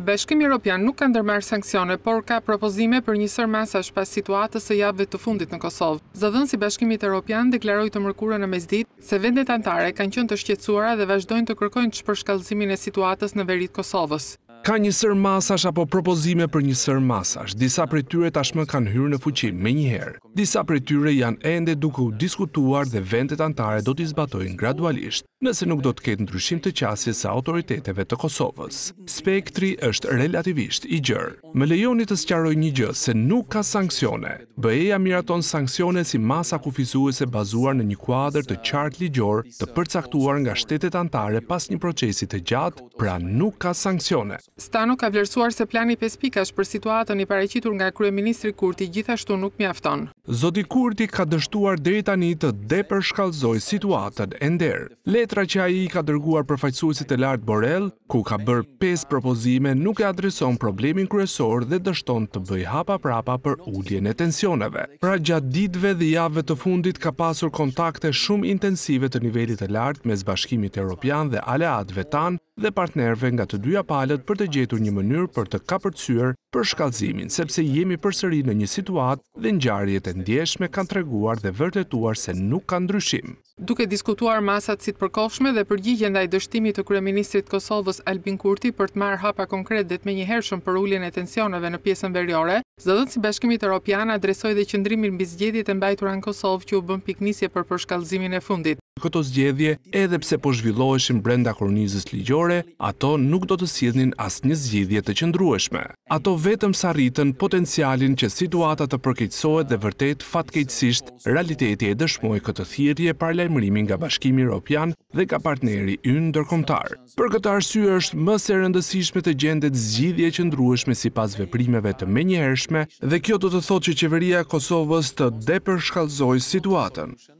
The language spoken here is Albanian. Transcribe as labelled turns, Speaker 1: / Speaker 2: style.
Speaker 1: Bashkimi Europian nuk ka ndërmarrë sanksione, por ka propozime për një sër masash pas situatës së javëve të fundit në Kosovë. Zëdhënësi i Bashkimit Europian deklaroi të mërkurën në mesditë se vendet anëtare kanë qenë të shqetësuara dhe vazhdojnë të kërkojnë çpërshkallëzimin e situatës në veri të Kosovës.
Speaker 2: Ka një sër masash apo propozime për një sër masash, disa për tyre tashmë kanë hyrë në fuqim me njëherë. Disa për tyre janë ende duke u diskutuar dhe vendet antare do t'i zbatojnë gradualisht, nëse nuk do t'ket ndryshim të qasje sa autoriteteve të Kosovës. Spektri është relativisht i gjërë. Me lejoni të sqaroj një gjë se nuk ka sankcione. Bëheja miraton sankcione si masa kufizuese bazuar në një kuadrë të qartë ligjor të përcaktuar nga shtetet antare pas një procesit të gjatë, pra nuk ka sankcione.
Speaker 1: Stano ka vlerësuar se plani 5 pikash për situatën i pareqitur nga Krye Ministri Kurti gjithashtu nuk mjafton.
Speaker 2: Zoti Kurti ka dështuar deri tani të depërshkallëzoj situatën e nder. Letra që ai i ka dërguar përfaqësuesit e lart Borell, ku ka bërë pesë propozime, nuk e adreson problemin kryesor dhe dështon të bëj hapa prapa për uljen e tensioneve. Pra gjatë ditëve dhe javëve të fundit ka pasur kontakte shumë intensive të nivelit të lartë mes Bashkimit Evropian dhe aleatëve tan dhe partnerëve nga të dyja palët për të gjetur një mënyrë për të kapërcyer përshkallëzimin, sepse jemi përsëri në një situatë dhe njarjet e ndjeshme kanë treguar dhe vërtetuar se nuk kanë ndryshim.
Speaker 1: Duke diskutuar masat si të përkoshme dhe përgjigje ndaj dështimit të Kryeministrit Kosovës Albin Kurti për të marrë hapa konkret dhe të me një hershëm për ullin e tensioneve në pjesën veriore, zëdhën si bashkimit Europian adresoj dhe qëndrimin bizgjedit e mbajtura në Kosovë që u bën piknisje për përshkallzimin e fundit
Speaker 2: këto zgjedhje, edhe pse po zhvilloheshin brenda kronizës ligjore, ato nuk do të sidhnin asë një zgjidhje të qëndrueshme. Ato vetëm sa rritën potencialin që situata të përkejtsohet dhe vërtet fatkejtsisht, realiteti e dëshmoj këtë thirje par lajmërimin nga bashkimi Europian dhe ka partneri ynë ndërkomtar. Për këtë arsy është më se rëndësishme të gjendet zgjidhje qëndrueshme si pas veprimeve të menjëhershme dhe kjo do të thot që qeveria Kosovës të depërshkallzoj situatën.